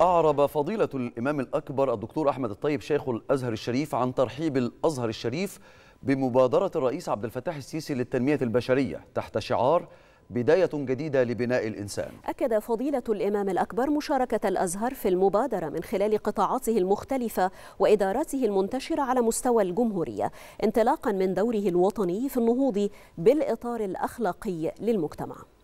أعرب فضيلة الإمام الأكبر الدكتور أحمد الطيب شيخ الأزهر الشريف عن ترحيب الأزهر الشريف بمبادرة الرئيس عبد الفتاح السيسي للتنمية البشرية تحت شعار بداية جديدة لبناء الإنسان أكد فضيلة الإمام الأكبر مشاركة الأزهر في المبادرة من خلال قطاعاته المختلفة وإداراته المنتشرة على مستوى الجمهورية انطلاقا من دوره الوطني في النهوض بالإطار الأخلاقي للمجتمع